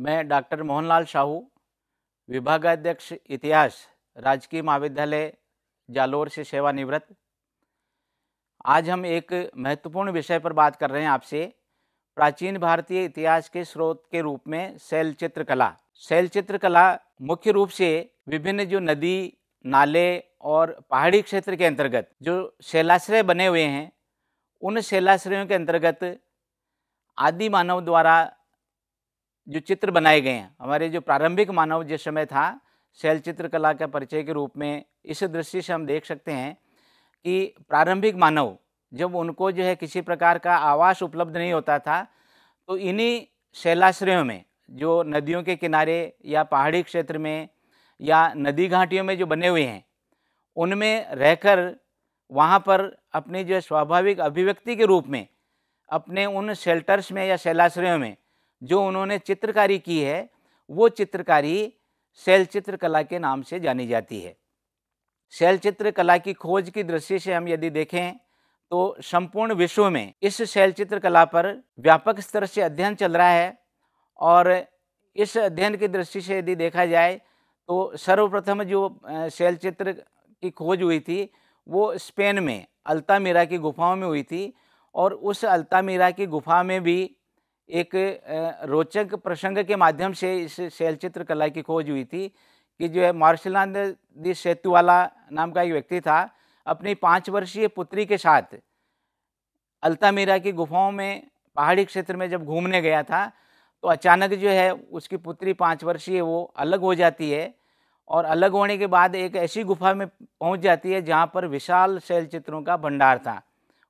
मैं डॉक्टर मोहनलाल शाहू विभागाध्यक्ष इतिहास राजकीय महाविद्यालय जालोर से सेवानिवृत्त आज हम एक महत्वपूर्ण विषय पर बात कर रहे हैं आपसे प्राचीन भारतीय इतिहास के स्रोत के रूप में शैल चित्रकला शैल चित्रकला मुख्य रूप से विभिन्न जो नदी नाले और पहाड़ी क्षेत्र के अंतर्गत जो शैलाश्रय बने हुए हैं उन शैलाश्रयों के अंतर्गत आदि मानव द्वारा जो चित्र बनाए गए हैं हमारे जो प्रारंभिक मानव जिस समय था शैल चित्रकला के परिचय के रूप में इस दृष्टि से हम देख सकते हैं कि प्रारंभिक मानव जब उनको जो है किसी प्रकार का आवास उपलब्ध नहीं होता था तो इन्हीं शैलाश्रयों में जो नदियों के किनारे या पहाड़ी क्षेत्र में या नदी घाटियों में जो बने हुए हैं उनमें रहकर वहाँ पर अपनी जो स्वाभाविक अभिव्यक्ति के रूप में अपने उन शेल्टर्स में या शैलाश्रयों में जो उन्होंने चित्रकारी की है वो चित्रकारी शैल चित्रकला के नाम से जानी जाती है शैल चित्रकला की खोज की दृष्टि से हम यदि देखें तो संपूर्ण विश्व में इस शैल चित्रकला पर व्यापक स्तर से अध्ययन चल रहा है और इस अध्ययन की दृष्टि से यदि देखा जाए तो सर्वप्रथम जो शैल चित्र की खोज हुई थी वो स्पेन में अल्तामीरा की गुफाओं में हुई थी और उस अल्तामीरा की गुफा में भी एक रोचक प्रसंग के माध्यम से इस शैलचित्र कला की खोज हुई थी कि जो है मार्शलानंद सेतुवाला नाम का एक व्यक्ति था अपनी पाँच वर्षीय पुत्री के साथ अल्तामीरा की गुफाओं में पहाड़ी क्षेत्र में जब घूमने गया था तो अचानक जो है उसकी पुत्री पाँच वर्षीय वो अलग हो जाती है और अलग होने के बाद एक ऐसी गुफा में पहुंच जाती है जहां पर विशाल शैलचित्रों का भंडार था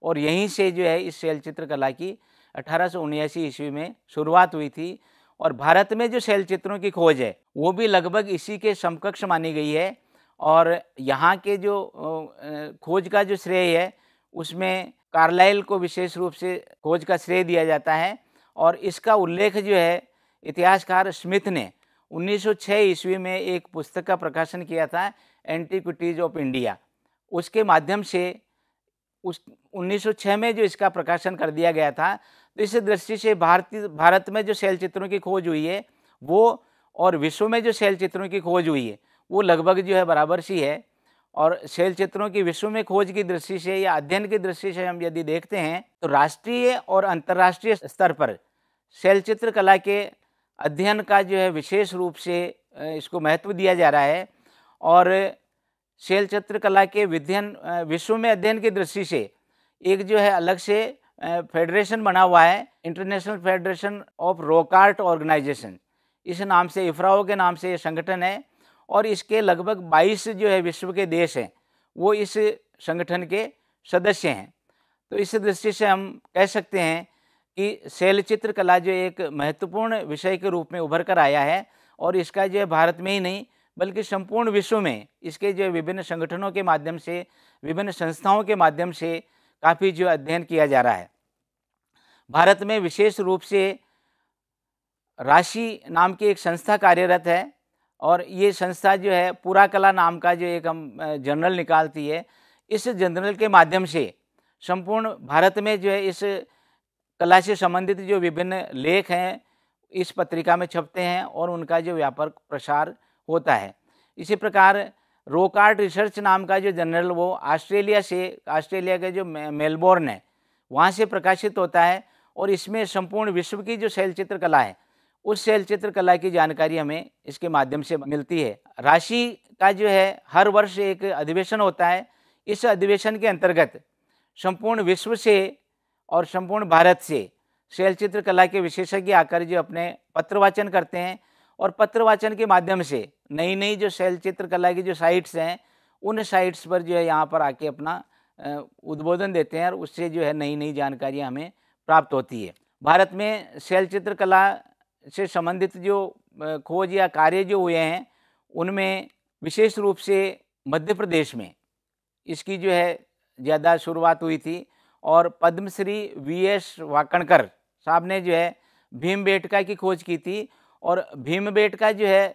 और यहीं से जो है इस शैलचित्र कला की अठारह ईस्वी में शुरुआत हुई थी और भारत में जो शैल चित्रों की खोज है वो भी लगभग इसी के समकक्ष मानी गई है और यहाँ के जो खोज का जो श्रेय है उसमें कार्लाइल को विशेष रूप से खोज का श्रेय दिया जाता है और इसका उल्लेख जो है इतिहासकार स्मिथ ने 1906 ईस्वी में एक पुस्तक का प्रकाशन किया था एंटीक्विटीज़ ऑफ इंडिया उसके माध्यम से उस 1906 में जो इसका प्रकाशन कर दिया गया था तो इस दृष्टि से भारतीय भारत में जो शैल चित्रों की खोज हुई है वो और विश्व में जो शैल चित्रों की खोज हुई है वो लगभग जो है बराबर सी है और शैल चित्रों की विश्व में खोज की दृष्टि से या अध्ययन की दृष्टि से हम यदि देखते हैं तो राष्ट्रीय और अंतर्राष्ट्रीय स्तर पर शैल चित्र कला के अध्ययन का जो है विशेष रूप से इसको महत्व दिया जा रहा है और शैल चित्रकला के विध्यन विश्व में अध्ययन की दृष्टि से एक जो है अलग से फेडरेशन बना हुआ है इंटरनेशनल फेडरेशन ऑफ रोकार्ट ऑर्गेनाइजेशन इस नाम से इफ्राओ के नाम से ये संगठन है और इसके लगभग 22 जो है विश्व के देश हैं वो इस संगठन के सदस्य हैं तो इस दृष्टि से हम कह सकते हैं कि शैल चित्रकला जो एक महत्वपूर्ण विषय के रूप में उभर कर आया है और इसका जो है भारत में ही नहीं बल्कि संपूर्ण विश्व में इसके जो विभिन्न संगठनों के माध्यम से विभिन्न संस्थाओं के माध्यम से काफ़ी जो अध्ययन किया जा रहा है भारत में विशेष रूप से राशि नाम की एक संस्था कार्यरत है और ये संस्था जो है पूरा कला नाम का जो एक हम जर्नल निकालती है इस जर्नल के माध्यम से संपूर्ण भारत में जो है इस कला से संबंधित जो विभिन्न लेख हैं इस पत्रिका में छपते हैं और उनका जो व्यापक प्रसार होता है इसी प्रकार रोकार्ट रिसर्च नाम का जो जनरल वो ऑस्ट्रेलिया से ऑस्ट्रेलिया के जो मेलबोर्न है वहाँ से प्रकाशित होता है और इसमें संपूर्ण विश्व की जो शैल चित्रकला है उस शैल चित्रकला की जानकारी हमें इसके माध्यम से मिलती है राशि का जो है हर वर्ष एक अधिवेशन होता है इस अधिवेशन के अंतर्गत संपूर्ण विश्व से और संपूर्ण भारत से शैल चित्रकला के विशेषज्ञ आकर जो अपने पत्रवाचन करते हैं और पत्र वाचन के माध्यम से नई नई जो शैल चित्रकला की जो साइट्स हैं उन साइट्स पर जो है यहाँ पर आके अपना उद्बोधन देते हैं और उससे जो है नई नई जानकारी हमें प्राप्त होती है भारत में शैल चित्रकला से संबंधित जो खोज या कार्य जो हुए हैं उनमें विशेष रूप से मध्य प्रदेश में इसकी जो है ज़्यादा शुरुआत हुई थी और पद्मश्री वी एस वाकणकर साहब ने जो है बेटका की खोज की थी और भीम का जो है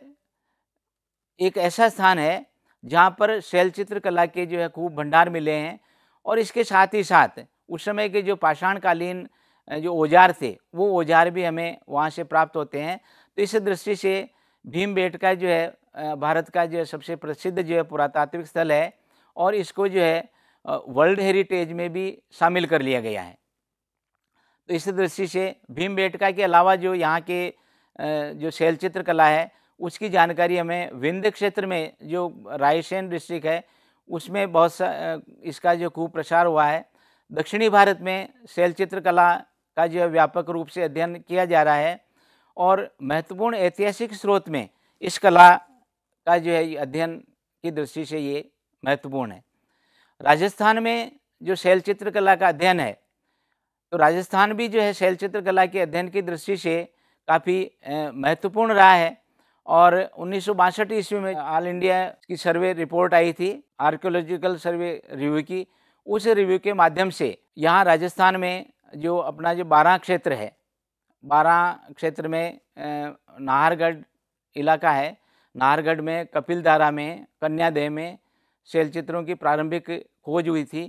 एक ऐसा स्थान है जहाँ पर शैल कला के जो है खूब भंडार मिले हैं और इसके साथ ही साथ उस समय के जो पाषाणकालीन जो औजार थे वो औजार भी हमें वहाँ से प्राप्त होते हैं तो इस दृष्टि से भीम का जो है भारत का जो है सबसे प्रसिद्ध जो है पुरातात्विक स्थल है और इसको जो है वर्ल्ड हेरिटेज में भी शामिल कर लिया गया है तो इस दृष्टि से भीम के अलावा जो यहाँ के जो शैल चित्रकला है उसकी जानकारी हमें विंध्य क्षेत्र में जो रायसेन डिस्ट्रिक्ट है उसमें बहुत सा इसका जो प्रसार हुआ है दक्षिणी भारत में शैल चित्रकला का जो व्यापक रूप से अध्ययन किया जा रहा है और महत्वपूर्ण ऐतिहासिक स्रोत में इस कला का जो है अध्ययन की दृष्टि से ये महत्वपूर्ण है राजस्थान में जो शैल चित्रकला का अध्ययन है तो राजस्थान भी जो है शैल चित्रकला के अध्ययन की दृष्टि से काफ़ी महत्वपूर्ण रहा है और उन्नीस ईस्वी में ऑल इंडिया की सर्वे रिपोर्ट आई थी आर्कियोलॉजिकल सर्वे रिव्यू की उस रिव्यू के माध्यम से यहाँ राजस्थान में जो अपना जो बारह क्षेत्र है बारह क्षेत्र में नाहरगढ़ इलाका है नाहरगढ़ में कपिलधारा में कन्यादेह में शैलचित्रों की प्रारंभिक खोज हुई थी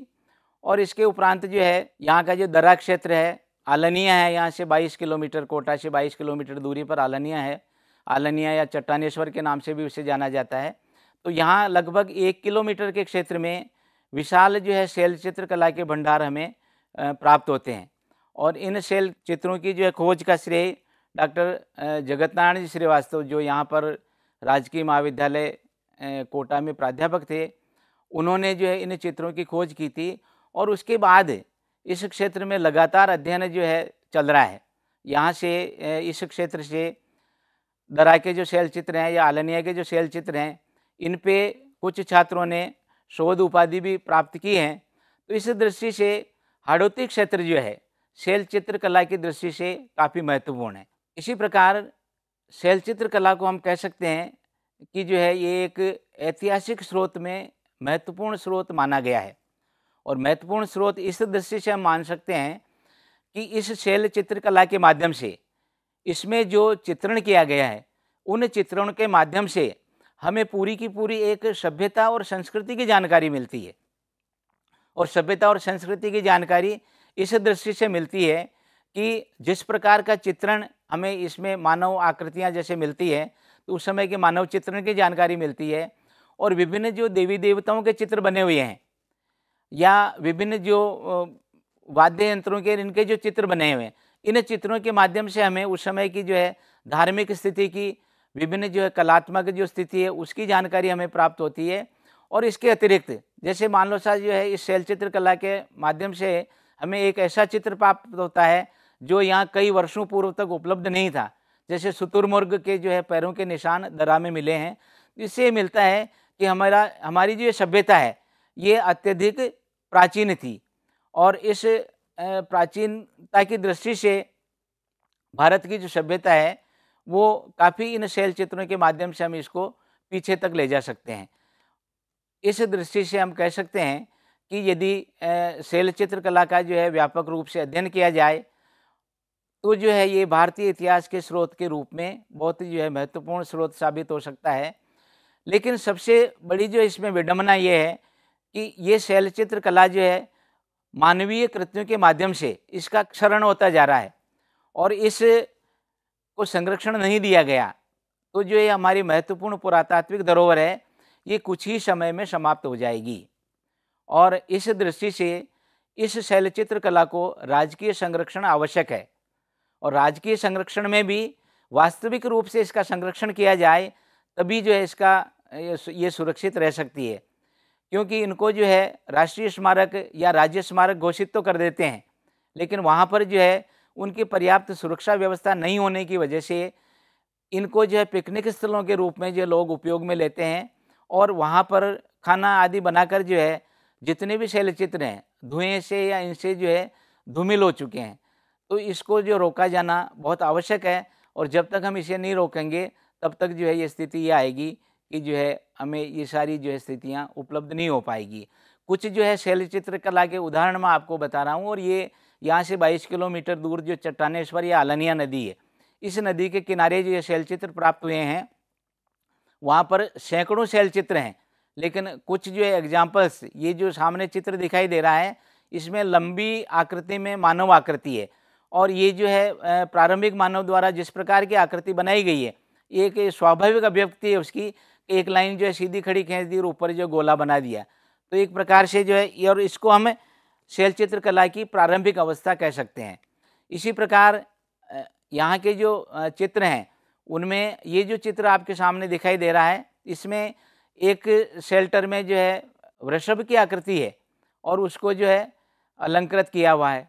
और इसके उपरांत जो है यहाँ का जो दरा क्षेत्र है आलनिया है यहाँ से 22 किलोमीटर कोटा से 22 किलोमीटर दूरी पर आलनिया है आलनिया या चट्टानेश्वर के नाम से भी उसे जाना जाता है तो यहाँ लगभग एक किलोमीटर के क्षेत्र में विशाल जो है शैल चित्रकला के भंडार हमें प्राप्त होते हैं और इन शैल चित्रों की जो है खोज का श्रेय डॉक्टर जगत नारायण जी श्रीवास्तव जो यहाँ पर राजकीय महाविद्यालय कोटा में प्राध्यापक थे उन्होंने जो है इन चित्रों की खोज की थी और उसके बाद इस क्षेत्र में लगातार अध्ययन जो है चल रहा है यहाँ से इस क्षेत्र से दरा के जो शैल चित्र हैं या आलनिया के जो शैल चित्र हैं इन पे कुछ छात्रों ने शोध उपाधि भी प्राप्त की हैं तो इस दृष्टि से हड़ौती क्षेत्र जो है शैल चित्र कला की दृष्टि से काफ़ी महत्वपूर्ण है इसी प्रकार शैल चित्र कला को हम कह सकते हैं कि जो है ये एक ऐतिहासिक स्रोत में महत्वपूर्ण स्रोत माना गया है और महत्वपूर्ण स्रोत इस दृष्टि से हम मान सकते हैं कि इस शैल चित्रकला के माध्यम से इसमें जो चित्रण किया गया है उन चित्रणों के माध्यम से हमें पूरी की पूरी एक सभ्यता और संस्कृति की जानकारी मिलती है और सभ्यता और संस्कृति की जानकारी इस दृष्टि से मिलती है कि जिस प्रकार का चित्रण हमें इसमें मानव आकृतियाँ जैसे मिलती है तो उस समय के मानव चित्रण की जानकारी मिलती है और विभिन्न जो देवी देवताओं के चित्र बने हुए हैं या विभिन्न जो वाद्य यंत्रों के इनके जो चित्र बने हुए हैं इन चित्रों के माध्यम से हमें उस समय की जो है धार्मिक स्थिति की विभिन्न जो है कलात्मक जो स्थिति है उसकी जानकारी हमें प्राप्त होती है और इसके अतिरिक्त जैसे मान लो सा जो है इस शैल कला के माध्यम से हमें एक ऐसा चित्र प्राप्त होता है जो यहाँ कई वर्षों पूर्व तक उपलब्ध नहीं था जैसे शुतुरमुर्ग के जो है पैरों के निशान दरा में मिले हैं इससे मिलता है कि हमारा हमारी जो सभ्यता है ये अत्यधिक प्राचीन थी और इस प्राचीनता की दृष्टि से भारत की जो सभ्यता है वो काफ़ी इन शैल चित्रों के माध्यम से हम इसको पीछे तक ले जा सकते हैं इस दृष्टि से हम कह सकते हैं कि यदि शैल चित्र कला का जो है व्यापक रूप से अध्ययन किया जाए तो जो है ये भारतीय इतिहास के स्रोत के रूप में बहुत ही जो है महत्वपूर्ण स्रोत साबित हो सकता है लेकिन सबसे बड़ी जो इसमें विडम्बना ये है कि ये शैलचित्र कला जो है मानवीय कृत्यों के माध्यम से इसका क्षरण होता जा रहा है और इस को संरक्षण नहीं दिया गया तो जो ये हमारी महत्वपूर्ण पुरातात्विक धरोहर है ये कुछ ही समय में समाप्त हो जाएगी और इस दृष्टि से इस शैलचित्र कला को राजकीय संरक्षण आवश्यक है और राजकीय संरक्षण में भी वास्तविक रूप से इसका संरक्षण किया जाए तभी जो है इसका ये सुरक्षित रह सकती है क्योंकि इनको जो है राष्ट्रीय स्मारक या राज्य स्मारक घोषित तो कर देते हैं लेकिन वहाँ पर जो है उनकी पर्याप्त सुरक्षा व्यवस्था नहीं होने की वजह से इनको जो है पिकनिक स्थलों के रूप में जो लोग उपयोग में लेते हैं और वहाँ पर खाना आदि बनाकर जो है जितने भी शैलचित्र हैं धुएँ से या इनसे जो है धूमिल हो चुके हैं तो इसको जो रोका जाना बहुत आवश्यक है और जब तक हम इसे नहीं रोकेंगे तब तक जो है ये स्थिति ये आएगी कि जो है हमें ये सारी जो है स्थितियाँ उपलब्ध नहीं हो पाएगी कुछ जो है शैल चित्रकला के उदाहरण मैं आपको बता रहा हूँ और ये यहाँ से बाईस किलोमीटर दूर जो चट्टानेश्वर या आलनिया नदी है इस नदी के किनारे जो ये शैल चित्र प्राप्त हुए हैं वहाँ पर सैकड़ों शैल चित्र हैं लेकिन कुछ जो है एग्जाम्पल्स ये जो सामने चित्र दिखाई दे रहा है इसमें लंबी आकृति में मानव आकृति है और ये जो है प्रारंभिक मानव द्वारा जिस प्रकार की आकृति बनाई गई है एक स्वाभाविक अभिव्यक्ति है उसकी एक लाइन जो है सीधी खड़ी खींच दी और ऊपर जो गोला बना दिया तो एक प्रकार से जो है और इसको हम शैल चित्रकला की प्रारंभिक अवस्था कह सकते हैं इसी प्रकार यहाँ के जो चित्र हैं उनमें ये जो चित्र आपके सामने दिखाई दे रहा है इसमें एक शेल्टर में जो है वृषभ की आकृति है और उसको जो है अलंकृत किया हुआ है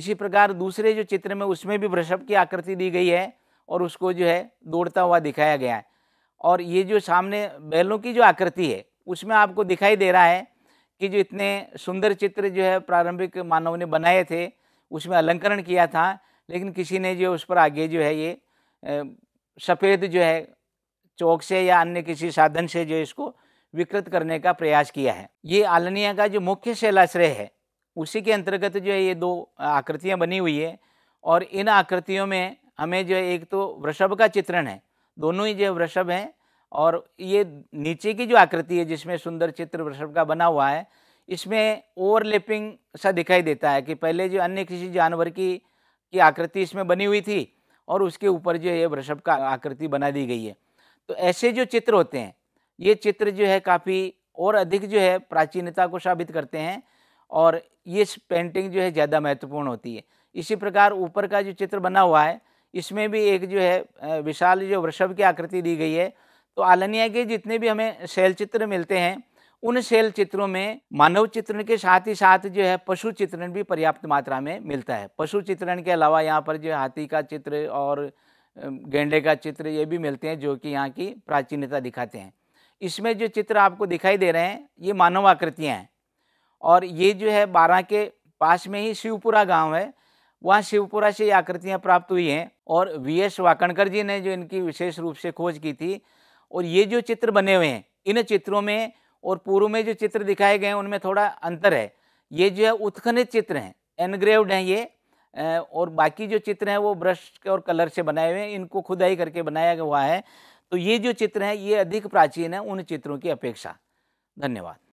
इसी प्रकार दूसरे जो चित्र में उसमें भी वृषभ की आकृति दी गई है और उसको जो है दौड़ता हुआ दिखाया गया है और ये जो सामने बैलों की जो आकृति है उसमें आपको दिखाई दे रहा है कि जो इतने सुंदर चित्र जो है प्रारंभिक मानव ने बनाए थे उसमें अलंकरण किया था लेकिन किसी ने जो उस पर आगे जो है ये सफ़ेद जो है चौक से या अन्य किसी साधन से जो इसको विकृत करने का प्रयास किया है ये आलनिया का जो मुख्य शैलाश्रय है उसी के अंतर्गत जो है ये दो आकृतियाँ बनी हुई है और इन आकृतियों में हमें जो है एक तो वृषभ का चित्रण है दोनों ही जो वृषभ हैं और ये नीचे की जो आकृति है जिसमें सुंदर चित्र वृषभ का बना हुआ है इसमें ओवरलेपिंग सा दिखाई देता है कि पहले जो अन्य किसी जानवर की की आकृति इसमें बनी हुई थी और उसके ऊपर जो है वृषभ का आकृति बना दी गई है तो ऐसे जो चित्र होते हैं ये चित्र जो है काफ़ी और अधिक जो है प्राचीनता को साबित करते हैं और ये पेंटिंग जो है ज़्यादा महत्वपूर्ण होती है इसी प्रकार ऊपर का जो चित्र बना हुआ है इसमें भी एक जो है विशाल जो वृषभ की आकृति दी गई है तो आलनिया के जितने भी हमें शैल चित्र मिलते हैं उन शैल चित्रों में मानव चित्रण के साथ ही साथ जो है पशु चित्रण भी पर्याप्त मात्रा में मिलता है पशु चित्रण के अलावा यहाँ पर जो हाथी का चित्र और गेंडे का चित्र ये भी मिलते हैं जो कि यहाँ की प्राचीनता दिखाते हैं इसमें जो चित्र आपको दिखाई दे रहे हैं ये मानव आकृतियाँ हैं और ये जो है बारह के पास में ही शिवपुरा गाँव है वहाँ शिवपुरा से ये आकृतियाँ प्राप्त हुई हैं और वी एस वाकणकर जी ने जो इनकी विशेष रूप से खोज की थी और ये जो चित्र बने हुए हैं इन चित्रों में और पूर्व में जो चित्र दिखाए गए हैं उनमें थोड़ा अंतर है ये जो है उत्खनित चित्र हैं एनग्रेव्ड हैं ये और बाकी जो चित्र हैं वो ब्रश और कलर से बनाए हुए हैं इनको खुदाई करके बनाया हुआ है तो ये जो चित्र हैं ये अधिक प्राचीन है उन चित्रों की अपेक्षा धन्यवाद